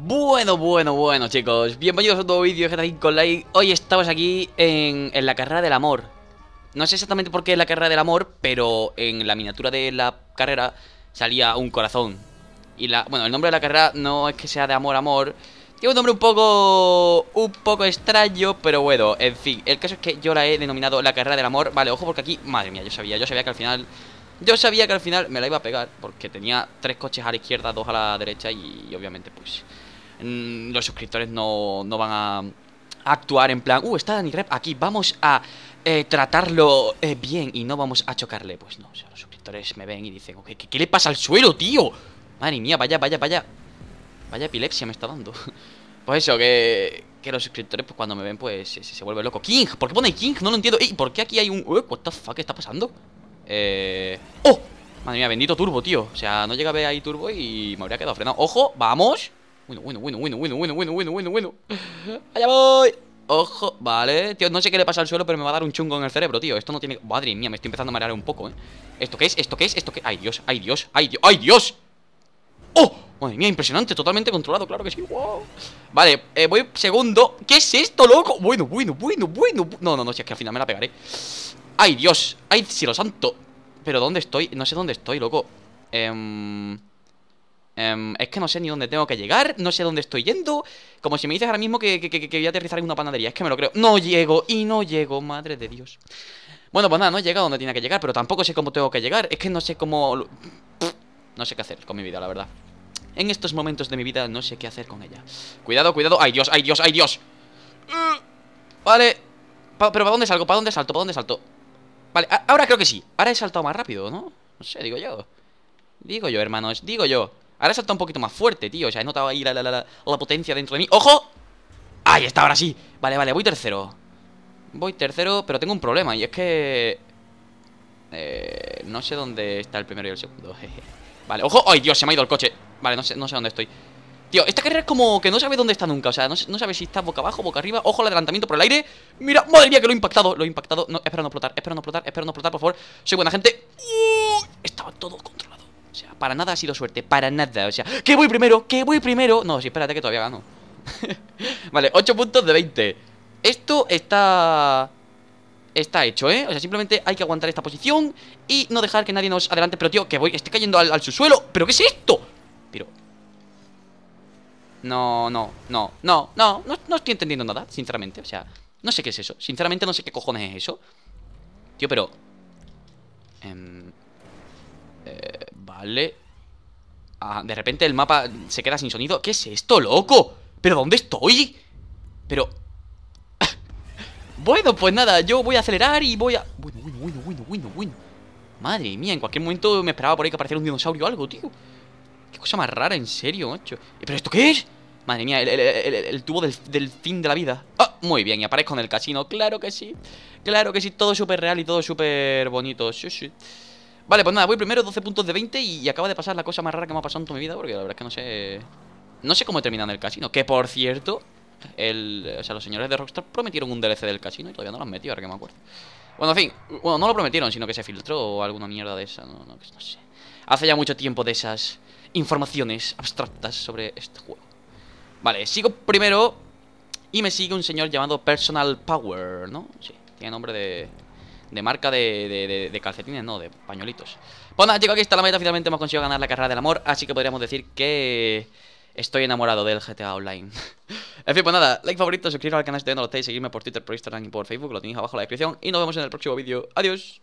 Bueno, bueno, bueno chicos, bienvenidos a otro vídeo de con Like Hoy estamos aquí en, la carrera del amor No sé exactamente por qué es la carrera del amor, pero en la miniatura de la carrera salía un corazón Y la, bueno, el nombre de la carrera no es que sea de amor, amor Tiene un nombre un poco, un poco extraño, pero bueno, en fin El caso es que yo la he denominado la carrera del amor Vale, ojo porque aquí, madre mía, yo sabía, yo sabía que al final yo sabía que al final me la iba a pegar, porque tenía tres coches a la izquierda, dos a la derecha y, y obviamente pues los suscriptores no, van a, actuar en plan, uh, está Dani Rep aquí, vamos a eh, tratarlo eh, bien y no vamos a chocarle. Pues no, o sea, los suscriptores me ven y dicen, ¿Qué, le pasa al suelo, tío? Madre mía, vaya, vaya, vaya. Vaya epilepsia me está dando. Pues eso, que, que los suscriptores, pues cuando me ven, pues se, se vuelve loco. King, ¿por qué pone King? No lo entiendo. ¿Y por qué aquí hay un... Eh, what the ¿qué está pasando? Eh... ¡Oh! Madre mía, bendito turbo, tío. O sea, no llegaba ahí turbo y me habría quedado frenado. ¡Ojo! ¡Vamos! Bueno, bueno, bueno, bueno, bueno, bueno, bueno, bueno, bueno, bueno. Allá voy. Ojo, vale. Tío, no sé qué le pasa al suelo, pero me va a dar un chungo en el cerebro, tío. Esto no tiene... Madre mía, me estoy empezando a marear un poco, ¿eh? ¿Esto qué es? ¿Esto qué es? ¿Esto qué? ¡Ay, Dios! ¡Ay, Dios! ¡Ay, Dios! ¡Ay, Dios! ¡Oh! Madre mía, impresionante, totalmente controlado, claro que sí wow. Vale, eh, voy segundo ¿Qué es esto, loco? Bueno, bueno, bueno, bueno No, no, no, si es que al final me la pegaré ¡Ay, Dios! ¡Ay, si lo santo! ¿Pero dónde estoy? No sé dónde estoy, loco eh... Em, es que no sé ni dónde tengo que llegar, no sé dónde estoy yendo. Como si me dices ahora mismo que, que, voy a aterrizar en una panadería, es que me lo creo. No llego y no llego, madre de Dios. Bueno, pues nada, no he llegado donde tenía que llegar, pero tampoco sé cómo tengo que llegar. Es que no sé cómo... no sé qué hacer con mi vida, la verdad. En estos momentos de mi vida no sé qué hacer con ella. Cuidado, cuidado. ¡Ay, Dios, ay, Dios, ay, Dios! Mm. Vale. ¿Pero para dónde salgo? ¿Para dónde salto? ¿Para dónde salto? Vale, ahora creo que sí. Ahora he saltado más rápido, ¿no? No sé, digo yo. Digo yo, hermanos, digo yo. Ahora saltado un poquito más fuerte, tío. O sea, he notado ahí la, la, la, la potencia dentro de mí. ¡Ojo! ¡Ahí está! Ahora sí. Vale, vale, voy tercero. Voy tercero, pero tengo un problema. Y es que... Eh, no sé dónde está el primero y el segundo. Vale, ojo. ¡Ay, Dios! Se me ha ido el coche. Vale, no sé, no sé dónde estoy. Tío, esta carrera es como que no sabe dónde está nunca O sea, no, sabe si está boca abajo, boca arriba Ojo al adelantamiento por el aire Mira, madre mía que lo he impactado Lo he impactado no, Espero no explotar, espero no explotar, espero no explotar, por favor Soy buena gente ¡Uy! Estaba todo controlado o sea, para nada ha sido suerte, para nada. O sea, qué voy primero, que voy primero. No, sí, espérate que todavía gano. vale, 8 puntos de 20. Esto está... Está hecho, ¿eh? O sea, simplemente hay que aguantar esta posición y no dejar que nadie nos adelante. Pero, tío, que voy, estoy cayendo al, al subsuelo. ¿Pero qué es esto? Pero... No, no, no, no, no, no, estoy entendiendo nada, sinceramente. O sea, no sé qué es eso. Sinceramente no sé qué cojones es eso. Tío, pero... Em, eh... eh, Vale. Ah, de repente el mapa se queda sin sonido. ¿Qué es esto, loco? ¿Pero dónde estoy? Pero... bueno, pues nada, yo voy a acelerar y voy a... Bueno, bueno, bueno, bueno, bueno, Madre mía, en cualquier momento me esperaba por ahí que apareciera un dinosaurio o algo, tío. Qué cosa más rara, en serio, macho. Eh, ¿Pero esto qué es? Madre mía, el, tubo del, del, fin de la vida. ¡Ah! Muy bien, y aparezco en el casino, claro que sí. Claro que sí, todo súper real y todo súper bonito. Sí, sí. Vale, pues nada, voy primero 12 puntos de 20 y acaba de pasar la cosa más rara que me ha pasado en toda mi vida Porque la verdad es que no sé... No sé cómo he terminado el casino Que por cierto, el, o sea, los señores de Rockstar prometieron un DLC del casino Y todavía no lo han metido, ahora que me acuerdo Bueno, en fin, bueno, no lo prometieron, sino que se filtró o alguna mierda de esa no sé Hace ya mucho tiempo de esas informaciones abstractas sobre este juego Vale, sigo primero Y me sigue un señor llamado Personal Power, ¿no? Sí, tiene nombre de de marca de, de, de, de, calcetines, no, de pañolitos Pues nada chicos, aquí está la meta, finalmente hemos conseguido ganar la carrera del amor Así que podríamos decir que estoy enamorado del GTA Online En fin, pues nada, like favorito, suscribiros al canal si todavía no lo estáis Seguidme por Twitter, por Instagram y por Facebook, lo tenéis abajo en la descripción Y nos vemos en el próximo vídeo, adiós